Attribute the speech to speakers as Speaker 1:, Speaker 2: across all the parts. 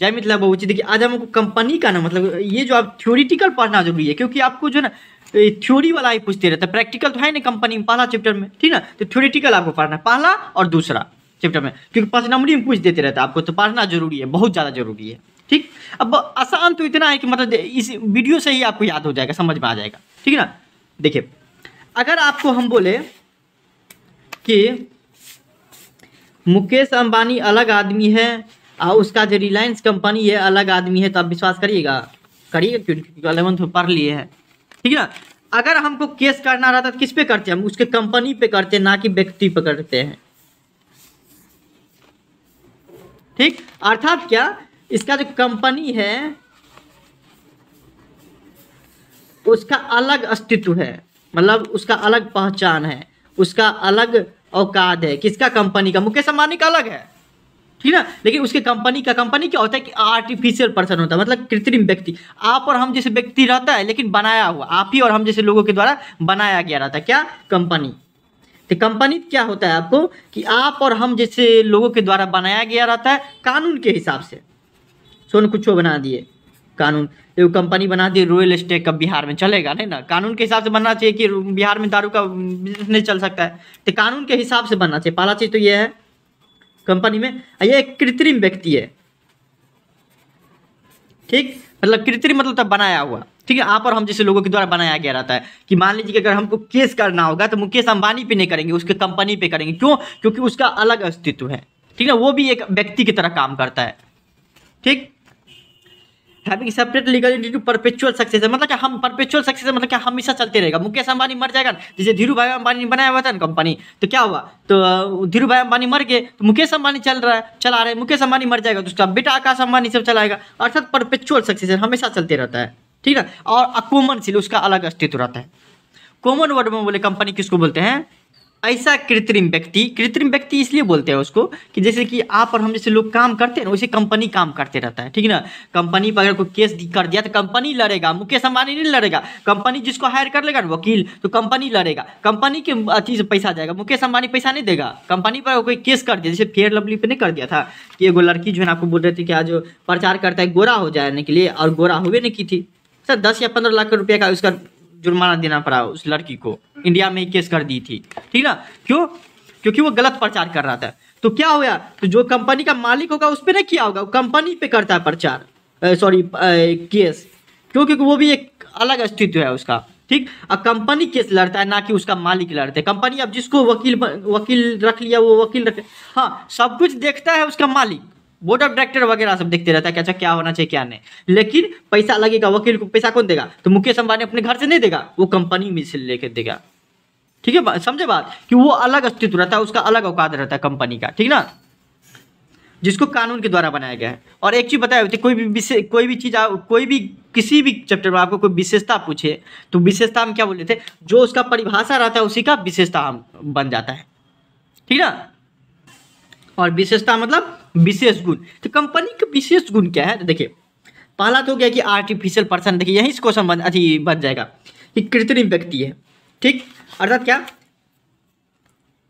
Speaker 1: जय मिथिला जी देखिए आज हम कंपनी का ना मतलब ये जो आप थ्योरिटिकल पढ़ना जरूरी है क्योंकि आपको जो ना थ्योरी वाला ही पूछते रहता है प्रैक्टिकल तो है ना कंपनी में पहला चैप्टर में ठीक ना तो थ्योरिटिकल आपको पढ़ना है पहला और दूसरा चैप्टर में क्योंकि पांच नंबरी में पूछ देते रहता है आपको तो पढ़ना जरूरी है बहुत ज़्यादा जरूरी है ठीक अब आसान तो इतना है कि मतलब इस वीडियो से ही आपको याद हो जाएगा समझ में आ जाएगा ठीक है ना देखिए अगर आपको हम बोले कि मुकेश अंबानी अलग आदमी है आ, उसका जो रिलायंस कंपनी है अलग आदमी है तो आप विश्वास करिएगा करिएगा क्योंकि अलेवंथ में तो पढ़ लिए है ठीक है अगर हमको केस करना रहता तो किस पे करते हम उसके कंपनी पे करते ना कि व्यक्ति पे करते हैं ठीक अर्थात क्या इसका जो कंपनी है उसका अलग अस्तित्व है मतलब उसका अलग पहचान है उसका अलग औकात है किसका कंपनी का मुकेश अंबानी का अलग है ठीक ना लेकिन उसके कंपनी का कंपनी क्या होता है कि आर्टिफिशियल पर्सन होता है मतलब कृत्रिम व्यक्ति आप और हम जैसे व्यक्ति रहता है लेकिन बनाया हुआ आप ही और हम जैसे लोगों के द्वारा बनाया गया रहता है क्या कंपनी तो कंपनी क्या होता है आपको कि आप और हम जैसे लोगों के द्वारा बनाया गया रहता है कानून के हिसाब से सोन कुछ बना दिए कानून एगो कंपनी बना दी रोयल स्टेट का बिहार में चलेगा नहीं ना कानून के हिसाब से बनना चाहिए कि बिहार में दारू का बिजनेस नहीं चल सकता है तो कानून के हिसाब से बनना चाहिए पहला चीज़ तो ये है कंपनी में ये एक कृत्रिम व्यक्ति है ठीक मतलब कृत्रिम मतलब तब बनाया हुआ ठीक है आप और हम जैसे लोगों के द्वारा बनाया गया रहता है कि मान लीजिए कि अगर हमको केस करना होगा तो मुकेश अंबानी पे नहीं करेंगे उसके कंपनी पे करेंगे क्यों क्योंकि उसका अलग अस्तित्व है ठीक है वो भी एक व्यक्ति की तरह काम करता है ठीक having separate legal entity perpetual success है मतलब क्या हम परपेचुअल सक्सेस मतलब क्या हमेशा चलते रहेगा मुकेश अंबानी मर जाएगा जैसे धीरू भाई अंबानी ने बनाया हुआ था ना कंपनी तो क्या हुआ तो धीरू भाई अंबानी मर गए तो मुकेश अंबानी चल रहा है चला रहे मुकेश अंबानी मर जाएगा तो उसका बेटा आकाश अंबानी सब चलाएगा अर्थात परपेचुअल सक्सेस हमेशा चलते रहता है ठीक है और अकोमन सिल उसका अलग अस्तित्व रहता है कॉमन वर्ड में बोले कंपनी किसको बोलते हैं ऐसा कृत्रिम व्यक्ति कृत्रिम व्यक्ति इसलिए बोलते हैं उसको कि जैसे कि आप और हम जैसे लोग काम करते हैं ना वैसे कंपनी काम करते रहता है ठीक ना कंपनी पर अगर कोई केस कर दिया तो कंपनी लड़ेगा मुकेश अंबानी नहीं लड़ेगा कंपनी जिसको हायर कर लेगा ना वकील तो कंपनी लड़ेगा कंपनी के अथी से पैसा जाएगा मुकेश अंबानी पैसा नहीं देगा कंपनी पर कोई केस कर दिया जैसे फेयर लवली पर नहीं कर दिया था कि एगो लड़की जो है आपको बोल रहे थे कि आज प्रचार करता है गोरा हो जाने के लिए और गोरा हुए नहीं की थी सर दस या पंद्रह लाख रुपये का उसका जुर्माना देना पड़ा उस लड़की को इंडिया में ही केस कर दी थी ठीक ना क्यों क्योंकि वो गलत प्रचार कर रहा था तो क्या हुआ तो जो कंपनी का मालिक होगा उस पर नहीं किया होगा वो कंपनी पे करता है प्रचार सॉरी केस क्यों क्योंकि वो भी एक अलग अस्तित्व है उसका ठीक अब कंपनी केस लड़ता है ना कि उसका मालिक लड़ता है कंपनी अब जिसको वकील वकील रख लिया वो वकील रख हाँ सब कुछ देखता है उसका मालिक बोर्ड ऑफ डायरेक्टर वगैरह सब देखते रहता है अच्छा क्या होना चाहिए क्या नहीं लेकिन पैसा लगेगा वकील को पैसा कौन देगा तो मुकेश अंबानी अपने घर से नहीं देगा वो कंपनी में से लेकर देगा ठीक है समझे बात कि वो अलग अस्तित्व रहता है उसका अलग औकात रहता है कंपनी का ठीक ना जिसको कानून के द्वारा बनाया गया है और एक चीज़ बताया होती कोई भी विशेष कोई भी चीज़ कोई भी किसी भी चैप्टर में आपको कोई विशेषता पूछे तो विशेषता हम क्या बोल थे जो उसका परिभाषा रहता है उसी का विशेषता हम बन जाता है ठीक ना और विशेषता मतलब विशेष गुण तो कंपनी का विशेष गुण क्या है तो देखिए पहला तो क्या कि आर्टिफिशियल पर्सन देखिए यही इसको संबंध अथी बन जाएगा कि कृत्रिम व्यक्ति है ठीक अर्थात क्या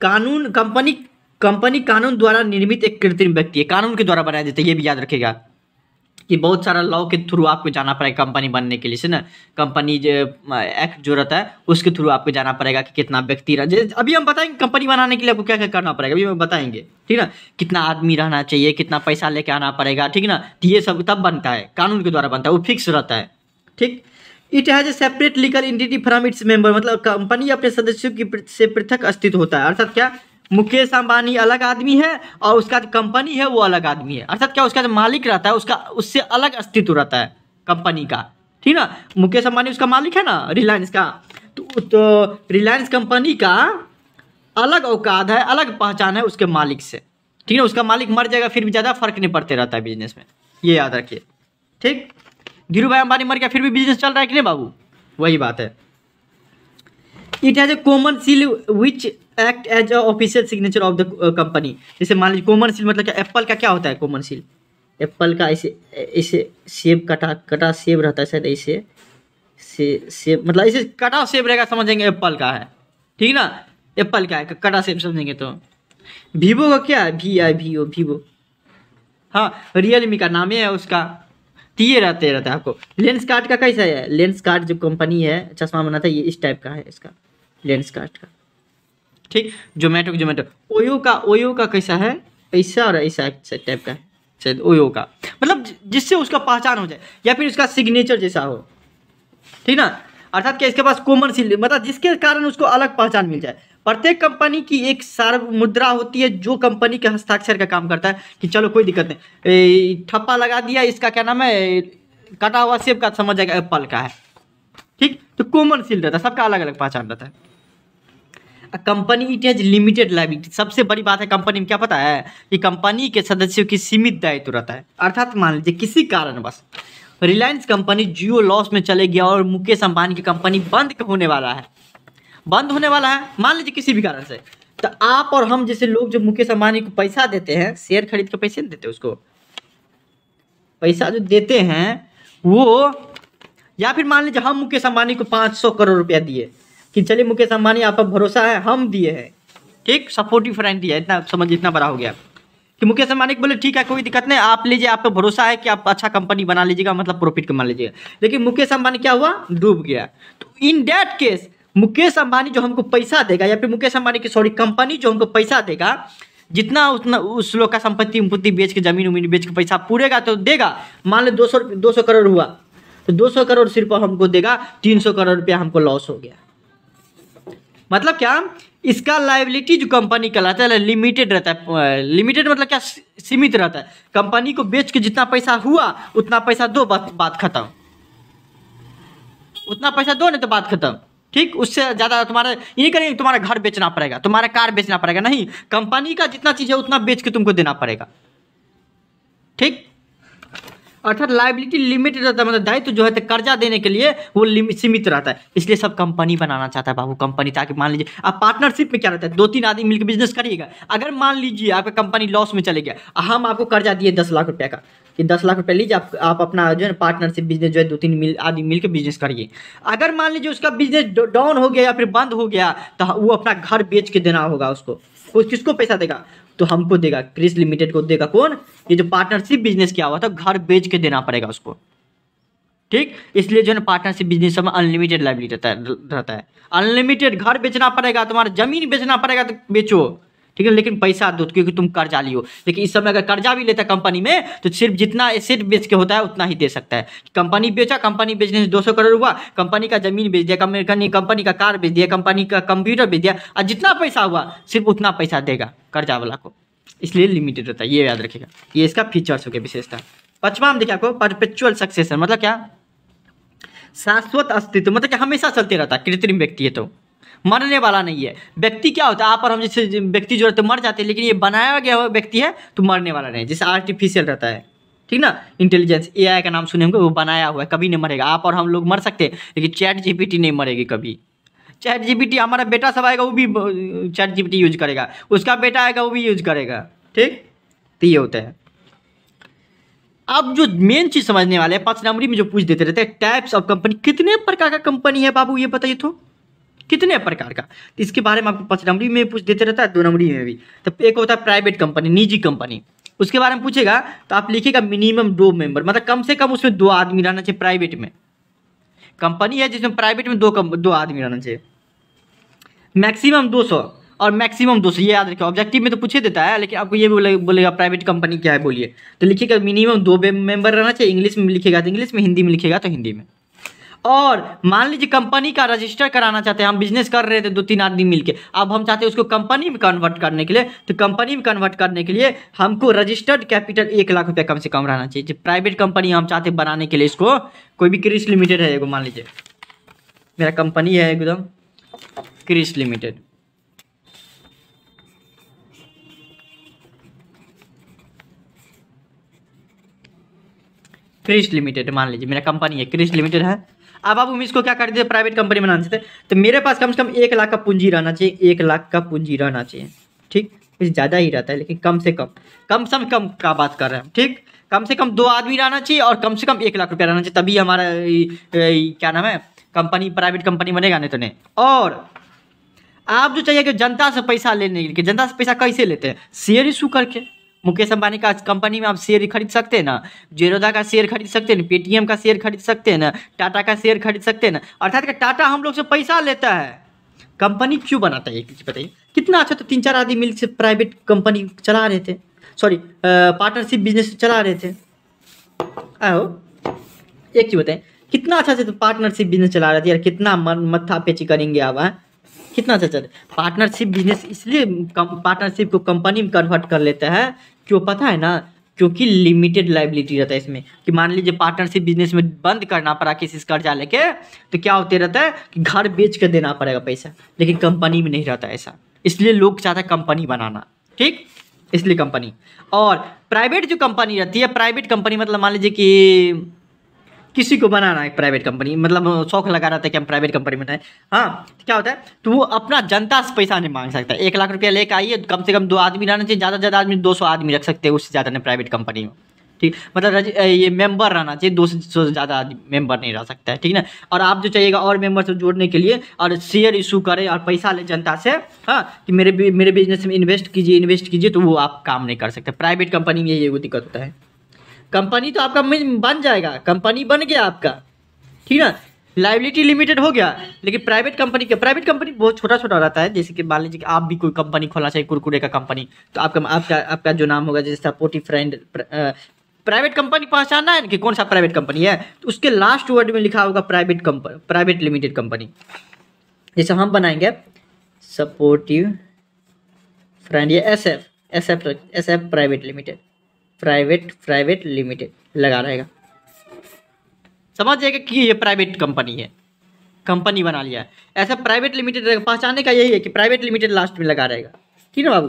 Speaker 1: कानून कंपनी कंपनी कानून द्वारा निर्मित एक कृत्रिम व्यक्ति है कानून के द्वारा बनाया जाता है ये भी याद रखेगा कि बहुत सारा लॉ के थ्रू आपको जाना पड़ेगा कंपनी बनने के लिए से ना कंपनी जो एक्ट जो रहता है उसके थ्रू आपको जाना पड़ेगा कि कितना व्यक्ति रह अभी हम बताएंगे कंपनी बनाने के लिए आपको क्या क्या करना पड़ेगा अभी हम बताएंगे ठीक ना कितना आदमी रहना चाहिए कितना पैसा लेके आना पड़ेगा ठीक ना तो ये सब तब बनता है कानून के द्वारा बनता है वो फिक्स रहता है ठीक it has a separate legal entity from its member मतलब कंपनी अपने सदस्यों की से पृथक अस्तित्व होता है अर्थात क्या मुकेश अंबानी अलग आदमी है और उसका जो कंपनी है वो अलग आदमी है अर्थात क्या उसका जो मालिक रहता है उसका उससे अलग अस्तित्व रहता है कंपनी का ठीक ना मुकेश अंबानी उसका मालिक है ना रिलायंस का तो, तो रिलायंस कंपनी का अलग औकात है अलग पहचान है उसके मालिक से ठीक है उसका मालिक मर जाएगा फिर भी ज़्यादा फर्क नहीं पड़ते रहता है बिजनेस में ये याद रखिए ठीक धीरू भाई अंबानी मर गया फिर भी बिजनेस चल रहा है कि नहीं बाबू वही बात है it has a common seal which act as a official signature of the company जैसे मान लीजिए कॉमन सील मतलब क्या एप्पल का क्या होता है कॉमन सील एप्पल का ऐसे ऐसे सेब कटा कटा सेब रहता है शायद ऐसे से सेब मतलब ऐसे कटा सेब रहेगा समझेंगे एप्पल का है ठीक ना एप्पल का है कटा सेब समझेंगे तो वीवो का क्या है V I V O Vivo हाँ रियलमी का नाम है उसका तीये रहते रहता है आपको लेंस कार्ड का कैसा है लेंस कार्ड जो कंपनी है चश्मा बनाता है ये इस टाइप का है इसका लेंस काट का ठीक जोमेटो का जोमेटो ओयो का ओयो का कैसा है ऐसा और ऐसा टाइप का है शायद ओयो का मतलब जिससे उसका पहचान हो जाए या फिर उसका सिग्नेचर जैसा हो ठीक ना अर्थात क्या इसके पास कॉमन सील मतलब जिसके कारण उसको अलग पहचान मिल जाए प्रत्येक कंपनी की एक सार्व मुद्रा होती है जो कंपनी के हस्ताक्षर का काम करता है कि चलो कोई दिक्कत नहीं ठप्पा लगा दिया इसका क्या नाम है कटा हुआ सेब का समझ जाएगा एप्पल का है ठीक तो कॉमन सील रहता है सबका अलग अलग पहचान रहता है company it is limited liability सबसे बड़ी बात है कंपनी में क्या पता है कि कंपनी के सदस्यों की सीमित दायित्व रहता है अर्थात मान लीजिए किसी कारणवश रिलायंस कंपनी जियो लॉस में चले गया और मुकेश अंबानी की कंपनी बंद होने वाला है बंद होने वाला है मान लीजिए किसी भी कारण से तो आप और हम जैसे लोग जो मुकेश अंबानी को पैसा देते हैं शेयर खरीद के पैसे नहीं देते उसको पैसा जो देते हैं वो या फिर मान लीजिए हम मुकेश अंबानी को पाँच सौ करोड़ रुपया दिए कि चलिए मुकेश अंबानी आप पर भरोसा है हम दिए हैं ठीक सपोर्टिव फ्रेंड दिया इतना समझ इतना बड़ा हो गया कि मुकेश अंबानी बोले ठीक है कोई दिक्कत नहीं आप लीजिए आप पर भरोसा है कि आप अच्छा कंपनी बना लीजिएगा मतलब प्रॉफिट कमा लीजिएगा लेकिन मुकेश अंबानी क्या हुआ डूब गया तो in that case Mukesh Ambani जो हमको पैसा देगा या फिर मुकेश अंबानी की सॉरी कंपनी जो हमको पैसा देगा जितना उतना उस लोग का संपत्ति उम्पत्ति बेच के जमीन उमीन बेच के पैसा पूरेगा तो देगा मान लो दो सौ दो सौ करोड़ हुआ तो दो सौ करोड़ सिर्फ हमको देगा तीन सौ करोड़ रुपया हमको लॉस हो गया मतलब क्या इसका लाइबिलिटी जो कंपनी का मतलब रहता है लिमिटेड रहता है लिमिटेड मतलब क्या सीमित रहता है कंपनी को बेच के जितना पैसा हुआ उतना पैसा दो बात बात खत्म उतना पैसा दो नहीं तो बात खत्म ठीक उससे ज़्यादा तुम्हारा ये नहीं करेंगे तुम्हारा घर बेचना पड़ेगा तुम्हारा कार बेचना पड़ेगा नहीं कंपनी का जितना चीज़ है उतना बेच के तुमको देना पड़ेगा ठीक अर्थात लाइबिलिटी लिमिटेड रहता है मतलब दायित्व जो है तो कर्जा देने के लिए वो सीमित रहता है इसलिए सब कंपनी बनाना चाहता है बाबू कंपनी ताकि मान लीजिए आप पार्टनरशिप में क्या रहता है दो तीन आदमी मिलकर बिजनेस करिएगा अगर मान लीजिए आपका कंपनी लॉस में चले गया हम आपको कर्जा दिए दस लाख रुपये का कि दस लाख रुपये लीजिए आप आप अपना जो है पार्टनरशिप बिजनेस जो है दो तीन मिल आदमी मिलकर बिजनेस करिए अगर मान लीजिए उसका बिजनेस डाउन हो गया या फिर बंद हो गया तो वो अपना घर बेच के देना होगा उसको किसको पैसा देगा तो हमको देगा क्रिस लिमिटेड को देगा कौन ये जो पार्टनरशिप बिजनेस किया हुआ था घर बेच के देना पड़ेगा उसको ठीक इसलिए जो है पार्टनरशिप बिजनेस में अनलिमिटेड लाइबिलिटी रहता है अनलिमिटेड घर बेचना पड़ेगा तुम्हारा जमीन बेचना पड़ेगा तो बेचो ठीक है लेकिन पैसा दो क्योंकि तुम कर्जा लियो लेकिन इस समय अगर कर्जा भी लेता कंपनी में तो सिर्फ जितना एसेट बेच के होता है उतना ही दे सकता है कंपनी बेचा कंपनी बेचने से दो सौ करोड़ हुआ कंपनी का जमीन बेच दिया कंपनी का कार बेच दिया कंपनी का कंप्यूटर बेच दिया और जितना पैसा हुआ सिर्फ उतना पैसा देगा कर्जा वाला को इसलिए लिमिटेड होता है ये याद रखेगा ये इसका फीचर्स हो गया विशेषता पचवा में देखिए आपको परपेचुअल सक्सेसर मतलब क्या शाश्वत अस्तित्व मतलब कि हमेशा चलते रहता है कृत्रिम व्यक्ति है तो मरने वाला नहीं है व्यक्ति क्या होता है आप और हम जैसे व्यक्ति जो रहते मर जाते हैं लेकिन ये बनाया गया हुआ व्यक्ति है तो मरने वाला नहीं जैसे आर्टिफिशियल रहता है ठीक ना इंटेलिजेंस ए का नाम सुने होंगे वो बनाया हुआ है कभी नहीं मरेगा आप और हम लोग मर सकते हैं लेकिन चैट जीपीटी नहीं मरेगी कभी चैट जीपीटी हमारा बेटा सब आएगा वो भी चैट जीपीटी यूज करेगा उसका बेटा आएगा वो भी यूज करेगा ठीक तो ये होता है अब जो मेन चीज समझने वाले हैं पांच नंबरी में जो पूछ देते रहते हैं टाइप्स ऑफ कंपनी कितने प्रकार का कंपनी है बाबू ये बताइए तो कितने प्रकार का तो इसके बारे में आपको पाँच नंबरी में पूछ देते रहता है दो नंबरी में भी तो एक होता है प्राइवेट कंपनी निजी कंपनी उसके बारे में पूछेगा तो आप लिखिएगा मिनिमम दो मेंबर मतलब कम से कम उसमें दो आदमी रहना चाहिए प्राइवेट में कंपनी है जिसमें प्राइवेट में दो कम, दो आदमी रहना चाहिए मैक्सिमम दो सौ और मैक्सिमम दो सौ ये याद रखिए ऑब्जेक्टिव में तो पूछे देता है लेकिन आपको ये बोले बोलेगा प्राइवेट कंपनी क्या है बोलिए तो लिखिएगा मिनिमम दो मेंबर रहना चाहिए इंग्लिश में लिखेगा तो इंग्लिश में हिंदी में लिखेगा तो हिंदी में और मान लीजिए कंपनी का रजिस्टर कराना चाहते हैं हम बिजनेस कर रहे थे दो तीन आदमी मिलके अब हम चाहते हैं उसको कंपनी में कन्वर्ट करने के लिए तो कंपनी में कन्वर्ट करने के लिए हमको रजिस्टर्ड कैपिटल एक लाख रुपया कम से कम रहना चाहिए प्राइवेट कंपनी हम चाहते बनाने के लिए इसको कोई भी क्रिस लिमिटेड है मान लीजिए मेरा कंपनी है एकदम क्रिस लिमिटेड क्रिस लिमिटेड मान लीजिए मेरा कंपनी है क्रिस लिमिटेड है अब आप उमेश को क्या कर हैं प्राइवेट कंपनी बनाना चाहते तो मेरे पास कम से कम एक लाख का पूंजी रहना चाहिए एक लाख का पूंजी रहना चाहिए ठीक कुछ ज़्यादा ही रहता है लेकिन कम से कम कम से कम का बात कर रहे हैं ठीक कम से कम दो आदमी रहना चाहिए और कम से कम एक लाख रुपया रहना चाहिए तभी हमारा क्या नाम है कंपनी प्राइवेट कंपनी बनेगा नहीं तो नहीं और आप जो चाहिए कि जनता से पैसा लेने के लिए जनता से पैसा कैसे लेते हैं शेयर इशू करके मुकेश अंबानी का कंपनी में आप शेयर खरीद सकते हैं ना जेरोदा का शेयर खरीद सकते हैं पेटीएम का शेयर खरीद सकते हैं ना टाटा का शेयर खरीद सकते हैं ना अर्थात टाटा हम लोग से पैसा लेता है कंपनी क्यों बनाता है एक चीज़ बताइए कितना अच्छा तो तीन चार आदमी मिल से प्राइवेट कंपनी चला रहे थे सॉरी पार्टनरशिप बिजनेस चला रहे थे आओ एक चीज़ बताए कितना अच्छा से तो पार्टनरशिप बिजनेस चला रहे थे यार कितना मत्था पेची करेंगे आप है हाँ? कितना अच्छा चल पार्टनरशिप बिजनेस इसलिए पार्टनरशिप को कंपनी में कन्वर्ट कर लेते हैं क्यों पता है ना क्योंकि लिमिटेड लाइबिलिटी रहता है इसमें कि मान लीजिए पार्टनरशिप बिजनेस में बंद करना पड़ा किसी से कर्जा लेके तो क्या होते रहता है कि घर बेच कर देना पड़ेगा पैसा लेकिन कंपनी में नहीं रहता ऐसा इसलिए लोग चाहते हैं कंपनी बनाना ठीक इसलिए कंपनी और प्राइवेट जो कंपनी रहती है प्राइवेट कंपनी मतलब मान लीजिए कि किसी को बनाना है प्राइवेट कंपनी मतलब शौक लगा रहा था कि हम प्राइवेट कंपनी बनाए हाँ तो क्या होता है तो वो अपना जनता से पैसा नहीं मांग सकता एक लाख रुपया लेकर आइए कम से कम दो आदमी रहना चाहिए ज़्यादा से ज़्यादा आदमी दो सौ आदमी रख सकते हैं उससे ज़्यादा नहीं प्राइवेट कंपनी में ठीक मतलब ये मेंबर रहना चाहिए दो से ज़्यादा मेंबर नहीं रह सकता है ठीक ना और आप जो चाहिएगा और मेंबर से जोड़ने के लिए और शेयर इशू करें और पैसा ले जनता से हाँ कि मेरे मेरे बिजनेस में इन्वेस्ट कीजिए इन्वेस्ट कीजिए तो वो आप काम नहीं कर सकते प्राइवेट कंपनी में ये वो दिक्कत होता है कंपनी तो आपका बन जाएगा कंपनी बन गया आपका ठीक ना लाइबिलिटी लिमिटेड हो गया लेकिन प्राइवेट कंपनी का प्राइवेट कंपनी बहुत छोटा छोटा रहता है जैसे कि मान लीजिए कि आप भी कोई कंपनी खोलना चाहिए कुरकुरे का कंपनी तो आपका आपका आपका जो नाम होगा जैसे सपोर्टिव फ्रेंड प्राइवेट कंपनी पहचानना है कि कौन सा प्राइवेट कंपनी है तो उसके लास्ट वर्ड में लिखा होगा private company private limited company जैसे हम बनाएंगे सपोर्टिव फ्रेंड या S F S F S F private limited private private limited लगा रहेगा समझ जाएगा कि ये प्राइवेट कंपनी है कंपनी बना लिया है ऐसा प्राइवेट लिमिटेड पहचाने का यही है कि प्राइवेट लिमिटेड लास्ट में लगा रहेगा ठीक है बाबू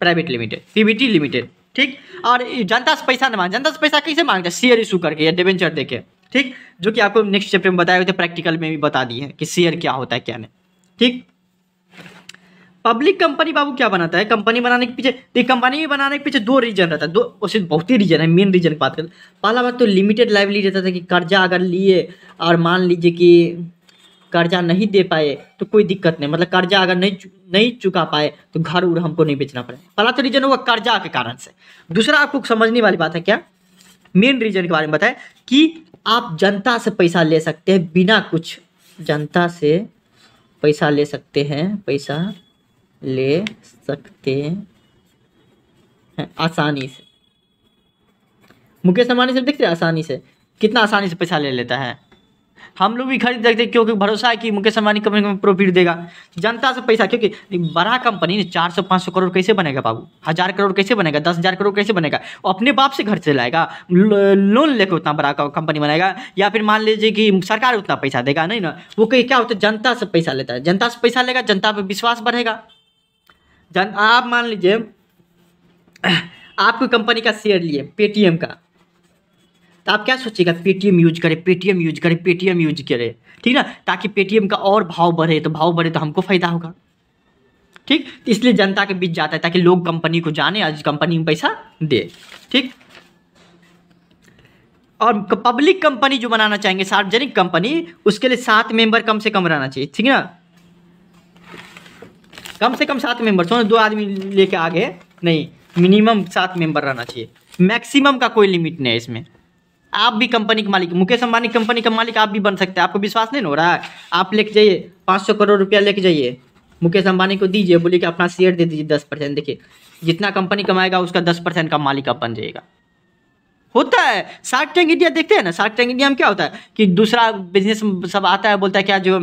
Speaker 1: प्राइवेट लिमिटेड सीबीटी लिमिटेड ठीक और जनता से पैसा नहीं मांग जनता से पैसा कैसे मांगता है शेयर इशू करके या डिवेंचर के ठीक जो कि आपको नेक्स्ट चैप्टर में बताया हुआ था प्रैक्टिकल में भी बता दिए कि शेयर क्या होता है क्या नहीं ठीक पब्लिक कंपनी बाबू क्या बनाता है कंपनी बनाने के पीछे तो कंपनी बनाने के पीछे दो रीजन रहता है दो उसे बहुत ही रीजन है मेन रीजन की बात करें पहला बात तो लिमिटेड लाइवली रहता था कि कर्जा अगर लिए और मान लीजिए कि कर्जा नहीं दे पाए तो कोई दिक्कत नहीं मतलब कर्जा अगर नहीं चु, नहीं चुका पाए तो घर उर हमको नहीं बेचना पड़े पहला तो रीजन हुआ कर्जा के कारण से दूसरा आपको समझने वाली बात है क्या मेन रीजन के बारे में बताएं कि आप जनता से पैसा ले सकते हैं बिना कुछ जनता से पैसा ले सकते हैं पैसा ले सकते हैं आसानी से मुकेश अंबानी से देखते हैं आसानी से कितना आसानी से पैसा ले लेता है हम लोग भी खरीद सकते हैं क्योंकि भरोसा है कि मुकेश अंबानी कंपनी में प्रॉफिट देगा जनता से पैसा क्योंकि बड़ा कंपनी चार सौ पाँच सौ करोड़ कैसे बनेगा बाबू हज़ार करोड़ कैसे बनेगा दस हज़ार करोड़ कैसे बनेगा वो अपने बाप से घर चलाएगा लोन लेकर उतना बड़ा कंपनी बनाएगा या फिर मान लीजिए कि सरकार उतना पैसा देगा नहीं ना वो कहीं क्या होता है जनता से पैसा लेता है जनता से पैसा लेगा जनता पर विश्वास बढ़ेगा जान आप मान लीजिए आपकी कंपनी का शेयर लिए पेटीएम का तो आप क्या सोचिएगा पेटीएम यूज करें पेटीएम यूज करें पेटीएम यूज करें ठीक ना ताकि पेटीएम का और भाव बढ़े तो भाव बढ़े तो हमको फायदा होगा ठीक तो इसलिए जनता के बीच जाता है ताकि लोग कंपनी को जाने और कंपनी में पैसा दे ठीक और पब्लिक कंपनी जो बनाना चाहेंगे सार्वजनिक कंपनी उसके लिए सात मेंबर कम से कम रहना चाहिए ठीक है ना कम से कम सात मेंबर सोच दो आदमी लेके आगे नहीं मिनिमम सात मेंबर रहना चाहिए मैक्सिमम का कोई लिमिट नहीं है इसमें आप भी कंपनी के मालिक मुकेश अंबानी कंपनी का मालिक आप भी बन सकते हैं आपको विश्वास नहीं हो रहा है आप लेके जाइए पाँच सौ करोड़ रुपया लेके जाइए मुकेश अंबानी को दीजिए बोलिए कि अपना शेयर दे दीजिए दस परसेंट देखिए जितना कंपनी कमाएगा उसका दस परसेंट का मालिक आप बन जाएगा होता है शार्क टैंक इंडिया देखते हैं ना शार्क टैंक इंडिया में क्या होता है कि दूसरा बिजनेस सब आता है बोलता है क्या जो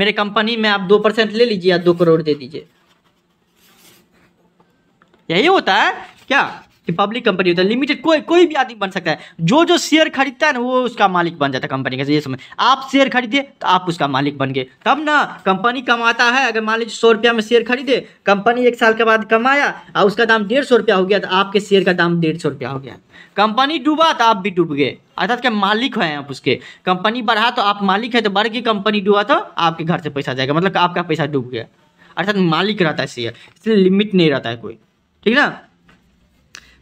Speaker 1: मेरे कंपनी में आप दो परसेंट ले लीजिए या दो करोड़ दे दीजिए यही होता है क्या कि पब्लिक कंपनी होता है लिमिटेड कोई कोई भी आदमी बन सकता है जो जो शेयर खरीदता है ना वो उसका मालिक बन जाता है कंपनी का ये समय आप शेयर खरीदिए तो आप उसका मालिक बन गए तब ना कंपनी कमाता है अगर मान लीजिए सौ रुपया में शेयर खरीदे कंपनी एक साल के बाद कमाया और उसका दाम डेढ़ सौ रुपया हो गया तो आपके शेयर का दाम डेढ़ सौ रुपया हो गया कंपनी डूबा तो आप भी डूब गए अर्थात के मालिक हैं आप उसके कंपनी बढ़ा तो आप मालिक है तो बढ़ गई कंपनी डूबा तो आपके घर से पैसा जाएगा मतलब आपका पैसा डूब गया अर्थात मालिक रहता है शेयर इसलिए लिमिट नहीं रहता है कोई ठीक ना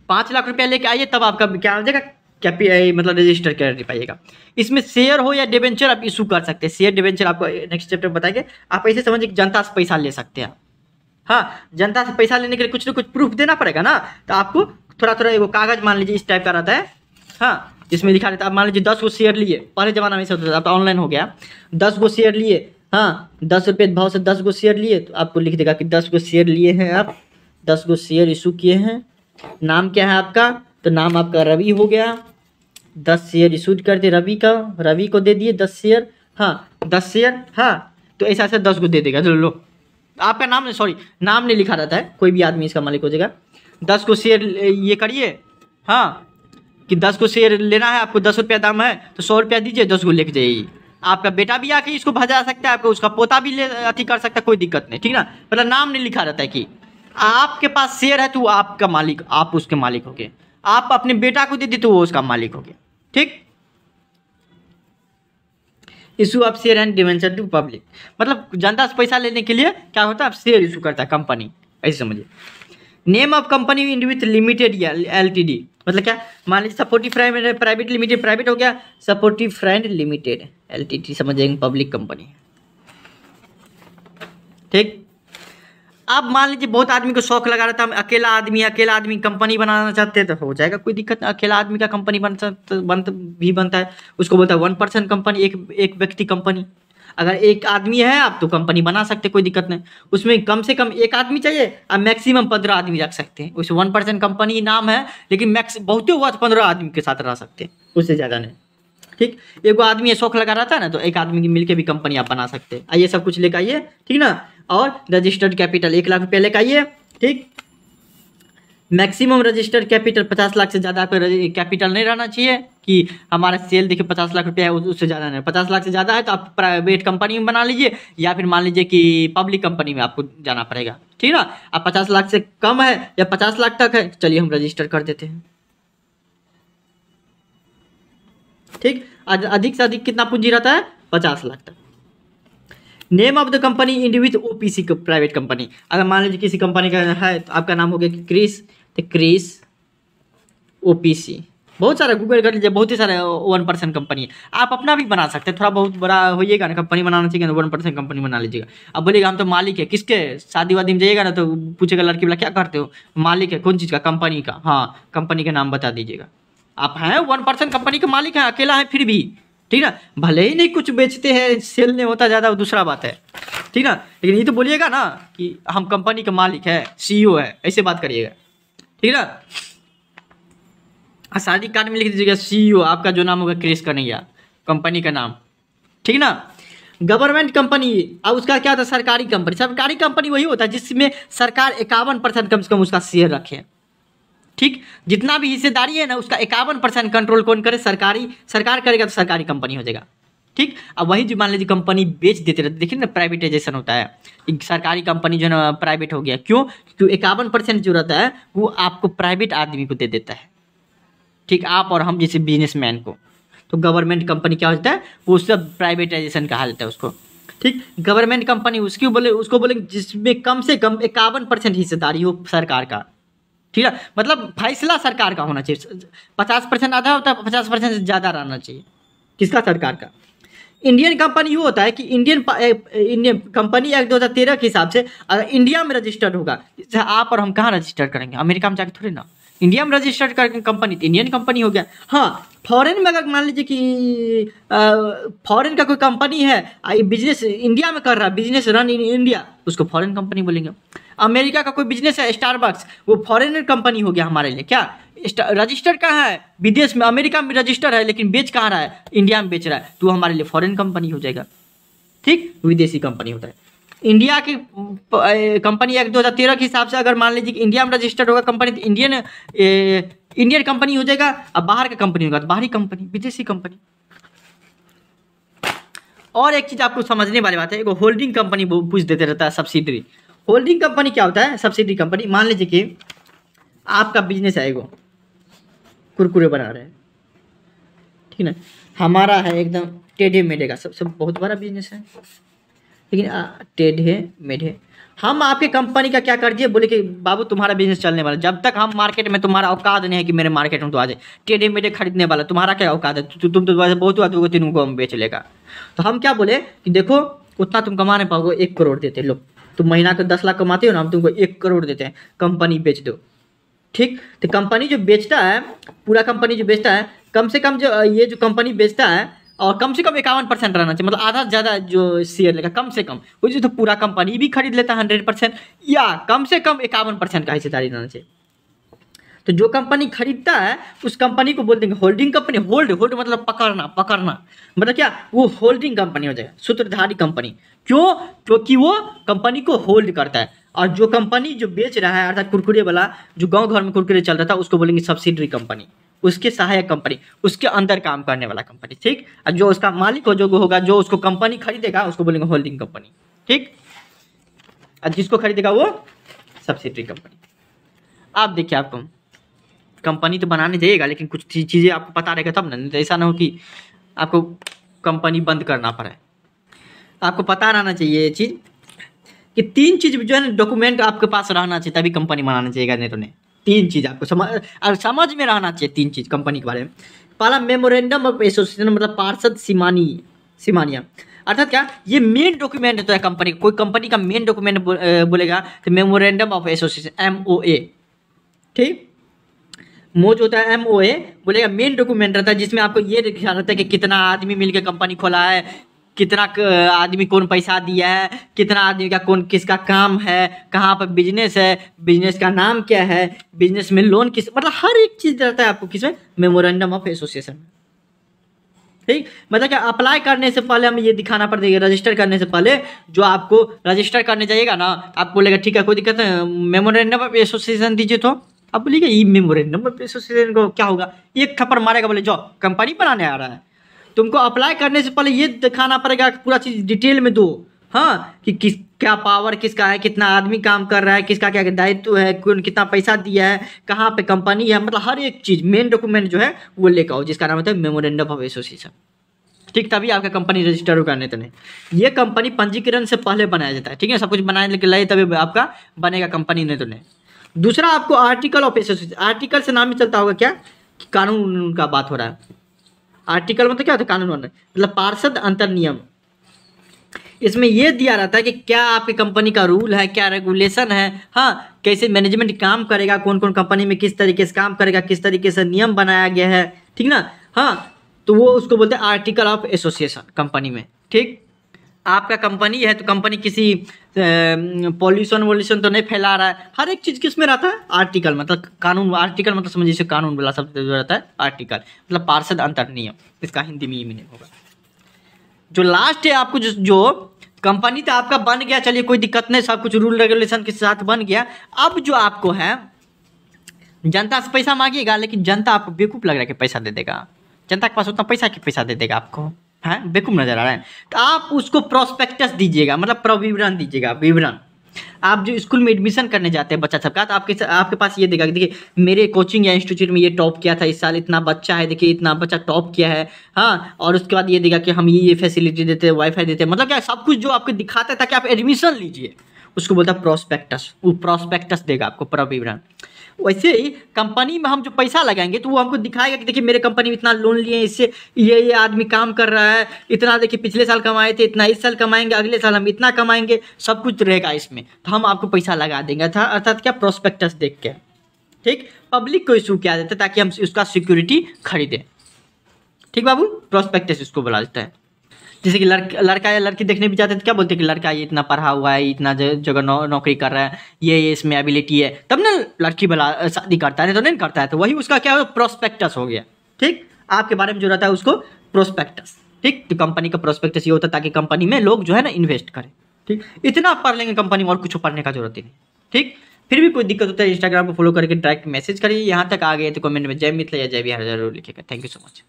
Speaker 1: पाँच लाख रुपया लेके आइए तब आपका क्या हो जाएगा कैपी मतलब रजिस्टर कर पाइएगा इसमें शेयर हो या डिवेंचर आप इशू कर सकते हैं शेयर डिवेंचर आपको नेक्स्ट चैप्टर में बताएंगे आप ऐसे समझिए जनता से पैसा ले सकते हैं हाँ जनता से पैसा लेने के लिए कुछ ना कुछ प्रूफ देना पड़ेगा ना तो आपको थोड़ा थोड़ा एगो कागज मान लीजिए इस टाइप का रहता है हाँ जिसमें लिखा देता है आप मान लीजिए दस गो शेयर लिए पहले जमाना में होता था अब ऑनलाइन तो हो गया दस गो शेयर लिए हाँ दस रुपये भाव से दस गो शेयर लिए तो आपको लिख देगा कि दस गो शेयर लिए हैं आप दस गो शेयर इशू किए हैं नाम क्या है आपका तो नाम आपका रवि हो गया दस शेयर इशूट कर दिए रवि का रवि को दे दिए दस शेयर हाँ दस शेयर हाँ तो ऐसा ऐसा दस को दे देगा चलो लो आपका नाम सॉरी नाम नहीं लिखा रहता है कोई भी आदमी इसका मालिक हो जाएगा दस को शेयर ये करिए हाँ कि दस को शेयर लेना है आपको दस रुपया दाम है तो सौ रुपया दीजिए दस को लेके जाइए आपका बेटा भी आके इसको भजा सकता है आपका उसका पोता भी ले अथी कर सकता है कोई दिक्कत नहीं ठीक ना मतलब नाम नहीं लिखा रहता है कि आपके पास शेयर है तो आपका मालिक आप उसके मालिक हो गए आप अपने बेटा को दे दी तो वो उसका मालिक हो गया ठीक issue of share and debenture to public मतलब जनता से पैसा लेने के लिए क्या होता है आप शेयर इशू करता है कंपनी ऐसे समझिए name of company in with limited या एल टी डी मतलब क्या मान लीजिए supportive friend private limited private हो गया supportive friend limited L T D समझेंगे पब्लिक कंपनी ठीक आप मान लीजिए बहुत आदमी को शौक लगा रहता है हम अकेला आदमी अकेला आदमी कंपनी बनाना चाहते हैं तो हो जाएगा कोई दिक्कत नहीं अकेला आदमी का कंपनी बन तो बन भी बनता है उसको बोलता है वन पर्सन कंपनी एक एक व्यक्ति कंपनी अगर एक आदमी है आप तो कंपनी बना सकते कोई दिक्कत नहीं उसमें कम से कम एक आदमी चाहिए आप मैक्सिमम पंद्रह आदमी रख सकते हैं उस वन परसेंट कंपनी नाम है लेकिन मैक्स बहुत हुआ तो पंद्रह आदमी के साथ रह सकते हैं उससे ज़्यादा नहीं ठीक एक आदमी शौक लगा रहता है ना तो एक आदमी की मिलकर भी कंपनी आप बना सकते हैं आइए सब कुछ लेकर आइए ठीक ना और रजिस्टर्ड कैपिटल एक लाख रुपया लेकर आइए ठीक मैक्सिमम रजिस्टर्ड कैपिटल पचास लाख से ज़्यादा आपका कैपिटल नहीं रहना चाहिए कि हमारा सेल देखिए पचास लाख रुपया है उससे ज़्यादा नहीं पचास लाख से ज़्यादा है तो आप प्राइवेट कंपनी में बना लीजिए या फिर मान लीजिए कि पब्लिक कंपनी में आपको जाना पड़ेगा ठीक ना आप पचास लाख से कम है या पचास लाख तक है चलिए हम रजिस्टर कर देते हैं ठीक अधिक से अधिक कितना पूंजी रहता है पचास लाख तक name of the company individual O P C private company अगर मान लीजिए किसी कंपनी का है तो आपका नाम हो गया क्रिस तो क्रिस ओ पी सी बहुत सारा गूगल कर लीजिए बहुत ही सारे वन परसेंट कंपनी है आप अपना भी बना सकते हैं थोड़ा बहुत बड़ा होइएगा ना कंपनी बनाना चाहिए ना वन परसेंट कंपनी बना लीजिएगा अब बोलिएगा हम तो मालिक है किसके शादी वादी में जाइएगा ना तो पूछेगा लड़की वाला क्या करते हो मालिक है कौन चीज़ का कंपनी का हाँ कंपनी का नाम बता दीजिएगा आप हैं वन परसेंट कंपनी के मालिक हैं अकेला है फिर भी ठीक ना भले ही नहीं कुछ बेचते हैं सेल नहीं होता ज़्यादा दूसरा बात है ठीक ना लेकिन ये तो बोलिएगा ना कि हम कंपनी के मालिक है सी है ऐसे बात करिएगा ठीक ना हाँ, शादी कार्ड में लिख दीजिएगा सीईओ आपका जो नाम होगा क्रेश कन्हैया कंपनी का नाम ठीक ना गवर्नमेंट कंपनी अब उसका क्या होता है सरकारी कंपनी सरकारी कंपनी वही होता है जिसमें सरकार इक्यावन परसेंट कम से कम उसका शेयर रखे ठीक जितना भी हिस्सेदारी है ना उसका इक्यावन परसेंट कंट्रोल कौन करे सरकारी सरकार करेगा तो सरकारी कंपनी हो जाएगा ठीक अब वही जो मान लीजिए कंपनी बेच देते रहते देखिए ना प्राइवेटाइजेशन होता है सरकारी कंपनी जो है ना प्राइवेट हो गया क्यों क्यों इक्यावन परसेंट जो रहता है वो आपको प्राइवेट आदमी को दे देता है ठीक आप और हम जैसे बिजनेसमैन को तो गवर्नमेंट कंपनी क्या होता है वो सब प्राइवेटाइजेशन कहा जाता है उसको ठीक गवर्नमेंट कंपनी उसकी बोले उसको बोले जिसमें कम से कम इक्यावन परसेंट हिस्सेदारी हो सरकार का ठीक है मतलब फैसला सरकार का होना चाहिए पचास परसेंट आधा होता है पचास परसेंट ज़्यादा रहना चाहिए किसका सरकार का इंडियन कंपनी यू होता है कि इंडियन इंडियन कंपनी एक्ट तेरह के हिसाब से अगर इंडिया में रजिस्टर्ड होगा आप और हम कहाँ रजिस्टर करेंगे अमेरिका में जाके थोड़ी ना इंडिया में रजिस्टर्ड कर कंपनी तो इंडियन कंपनी हो गया हाँ फॉरेन में अगर मान लीजिए कि फॉरेन का कोई कंपनी है बिजनेस इंडिया में कर रहा है बिजनेस रन इन इंडिया उसको फॉरेन कंपनी बोलेंगे अमेरिका का कोई बिजनेस है स्टारबक्स वो फॉरेन कंपनी हो गया हमारे लिए क्या रजिस्टर कहाँ है विदेश में अमेरिका में रजिस्टर है लेकिन बेच कहाँ रहा है इंडिया में बेच रहा है तो हमारे लिए फॉरेन कंपनी हो जाएगा ठीक विदेशी कंपनी होता है इंडिया की कंपनी एक्ट तेरह के हिसाब से अगर मान लीजिए कि इंडिया में रजिस्टर्ड होगा कंपनी तो इंडियन इंडियन कंपनी हो जाएगा और बाहर का कंपनी होगा तो बाहरी कंपनी विदेशी कंपनी और एक चीज़ आपको समझने वाली बात है एक होल्डिंग कंपनी पूछ देते रहता है सब्सिडरी होल्डिंग कंपनी क्या होता है सब्सिडी कंपनी मान लीजिए कि आपका बिजनेस है एगो कुरकुरे बना रहे हैं ठीक ना हमारा है एकदम टेढ़े मेढ़े का सब सब बहुत बड़ा बिजनेस है लेकिन टेड है मेड है हम आपके कंपनी का क्या कर दिए बोले कि बाबू तुम्हारा बिजनेस चलने वाला जब तक हम मार्केट में तुम्हारा औकात नहीं है कि मेरे मार्केट में तो आ जाए टेढ़े मेढ़े खरीदने वाला तुम्हारा क्या औकात है तु, तुम तो बहुत हुआ तुमको तो तीनों को हम बेच लेगा तो हम क्या बोले कि देखो उतना तुम कमा नहीं पाओगे एक करोड़ देते लोग तुम महीना को दस लाख कमाते हो ना हम तुमको एक करोड़ देते हैं कंपनी बेच दो ठीक तो कंपनी जो बेचता है पूरा कंपनी जो बेचता है कम से कम जो ये जो कंपनी बेचता है और कम से कम इक्यावन परसेंट रहना चाहिए मतलब आधा ज़्यादा जो शेयर लेगा कम से कम वो जो तो पूरा कंपनी भी खरीद लेता है हंड्रेड परसेंट या कम से कम इक्यावन परसेंट का हिस्सेदारी रहना चाहिए तो जो कंपनी खरीदता है उस कंपनी को बोल देंगे होल्डिंग कंपनी होल्ड होल्ड मतलब पकड़ना पकड़ना मतलब क्या वो होल्डिंग कंपनी हो जाएगा सूत्रधारी कंपनी क्यों क्योंकि वो कंपनी को होल्ड करता है और जो कंपनी जो बेच रहा है अर्थात कुरकुरे वाला जो गांव घर में कुरकुरे चल रहा था उसको बोलेंगे सब्सिडरी कंपनी उसके सहायक कंपनी उसके अंदर काम करने वाला कंपनी ठीक और जो उसका मालिक हो जो होगा जो उसको कंपनी खरीदेगा उसको बोलेंगे होल्डिंग कंपनी ठीक और जिसको खरीदेगा वो सब्सिडरी कंपनी आप देखिए आपको कंपनी तो बनाने जाइएगा लेकिन कुछ चीज़ें आपको पता रहेगा तब ना ऐसा ना हो कि आपको कंपनी बंद करना पड़े आपको पता रहना चाहिए ये चीज़ कि तीन चीज़ जो है ना डॉक्यूमेंट आपके पास रहना चाहिए तभी कंपनी बनाना चाहिएगा नहीं तो नहीं तीन चीज़ आपको समझ समझ में रहना चाहिए तीन चीज़ कंपनी के बारे में पहला मेमोरेंडम ऑफ एसोसिएशन मतलब पार्षद सीमानी सीमानिया अर्थात क्या ये मेन डॉक्यूमेंट तो है कंपनी कोई कंपनी का मेन डॉक्यूमेंट बोलेगा तो memorandum of association M O A ठीक मोज होता है एम ओ ए बोलेगा मेन डॉक्यूमेंट रहता है जिसमें आपको ये दिखा रहता है कि कितना आदमी मिलकर कंपनी खोला है कितना आदमी कौन पैसा दिया है कितना आदमी का कौन किसका काम है कहाँ पर बिजनेस है बिजनेस का नाम क्या है बिजनेस में लोन किस मतलब हर एक चीज़ रहता है आपको किसमें मेमोरेंडम ऑफ एसोसिएशन ठीक मतलब क्या अप्लाई करने से पहले हमें ये दिखाना पड़ेगा रजिस्टर करने से पहले जो आपको रजिस्टर करने जाइएगा ना आपको लगेगा ठीक है कोई दिक्कत है मेमोरेंडम ऑफ एसोसिएशन दीजिए तो आप बोलिएगा ये मेमोरेंडम ऑफ एसोसिएशन को क्या होगा एक थप्पड़ मारेगा बोले जो कंपनी बनाने आ रहा है तुमको अप्लाई करने से पहले ये दिखाना पड़ेगा पूरा चीज़ डिटेल में दो हाँ कि किस क्या पावर किसका है कितना आदमी काम कर रहा है किसका क्या दायित्व है कौन कितना पैसा दिया है कहाँ पे कंपनी है मतलब हर एक चीज़ मेन डॉक्यूमेंट जो है वो लेकर आओ जिसका नाम होता है मेमोरेंडम ऑफ एसोसिएशन ठीक तभी आपका कंपनी रजिस्टर होगा नहीं तो नहीं ये कंपनी पंजीकरण से पहले बनाया जाता है ठीक है सब कुछ बनाए लेकिन लाए तभी आपका बनेगा कंपनी नहीं तो नहीं दूसरा आपको आर्टिकल ऑफ एसोसिएशन आर्टिकल से नाम ही चलता होगा क्या कानून का बात हो रहा है आर्टिकल मतलब क्या होता है कानून मतलब पार्षद अंतर नियम इसमें यह दिया रहता है कि क्या आपकी कंपनी का रूल है क्या रेगुलेशन है हाँ कैसे मैनेजमेंट काम करेगा कौन कौन कंपनी में किस तरीके से काम करेगा किस तरीके से नियम बनाया गया है ठीक ना हाँ तो वो उसको बोलते हैं आर्टिकल ऑफ एसोसिएशन कंपनी में ठीक आपका कंपनी है तो कंपनी किसी पॉल्यूशन वॉल्यूशन तो नहीं फैला रहा है हर एक चीज़ किस में रहता है आर्टिकल मतलब कानून आर्टिकल मतलब समझिए जैसे कानून वाला सब जो रहता है आर्टिकल मतलब पार्षद अंतर नियम इसका हिंदी में ये मीनिंग होगा जो लास्ट है आपको जो, जो कंपनी तो आपका बन गया चलिए कोई दिक्कत नहीं सब कुछ रूल रेगुलेशन के साथ बन गया अब जो आपको है जनता से पैसा मांगिएगा लेकिन जनता आपको बेवकूफ़ लग रहा है कि पैसा दे देगा जनता के पास उतना पैसा कि पैसा दे देगा आपको है बेकुम नज़र आ रहा है तो आप उसको प्रोस्पेक्टस दीजिएगा मतलब प्रविवरण दीजिएगा विवरण आप जो स्कूल में एडमिशन करने जाते हैं बच्चा सबका तो आपके आपके पास ये देखा देखिए मेरे कोचिंग या इंस्टीट्यूट में ये टॉप किया था इस साल इतना बच्चा है देखिए इतना बच्चा टॉप किया है हाँ और उसके बाद ये देखा कि हम ये ये फैसिलिटी देते हैं वाईफाई देते हैं मतलब क्या सब कुछ जो आपको दिखाते हैं ताकि आप एडमिशन लीजिए उसको बोलता है प्रोस्पेक्टस वो प्रोस्पेक्टस देगा आपको प्रविवरण वैसे ही कंपनी में हम जो पैसा लगाएंगे तो वो हमको दिखाएगा कि देखिए मेरे कंपनी में इतना लोन लिए इससे ये ये आदमी काम कर रहा है इतना देखिए पिछले साल कमाए थे इतना इस साल कमाएंगे अगले साल हम इतना कमाएंगे सब कुछ रहेगा इसमें तो हम आपको पैसा लगा देंगे अर्थात क्या प्रोस्पेक्टस देख के ठीक पब्लिक को इशू किया जाता है ताकि हम उसका सिक्योरिटी खरीदें ठीक बाबू प्रोस्पेक्टस इसको बुला देता है जैसे कि लड़का लड़का या लड़की देखने भी जाते हैं तो क्या बोलते हैं कि लड़का ये इतना पढ़ा हुआ है इतना जगह नौ, नौकरी कर रहा है ये ये इसमें एबिलिटी है तब ना लड़की भला शादी करता है तो नहीं करता है तो वही उसका क्या होगा प्रोस्पेक्टस हो गया ठीक आपके बारे में जो रहता है उसको प्रोस्पेक्टस ठीक तो कंपनी का प्रोस्पेक्टस ये होता है ताकि कंपनी में लोग जो है ना इन्वेस्ट करें ठीक इतना पढ़ लेंगे कंपनी में और कुछ पढ़ने का जरूरत ही नहीं ठीक फिर भी कोई दिक्कत होता है इंस्टाग्राम को फॉलो करके डायरेक्ट मैसेज करिए यहाँ तक आ गए तो कमेंट में जय मिथिला या जय बिहार जरूर लिखेगा थैंक यू सो मच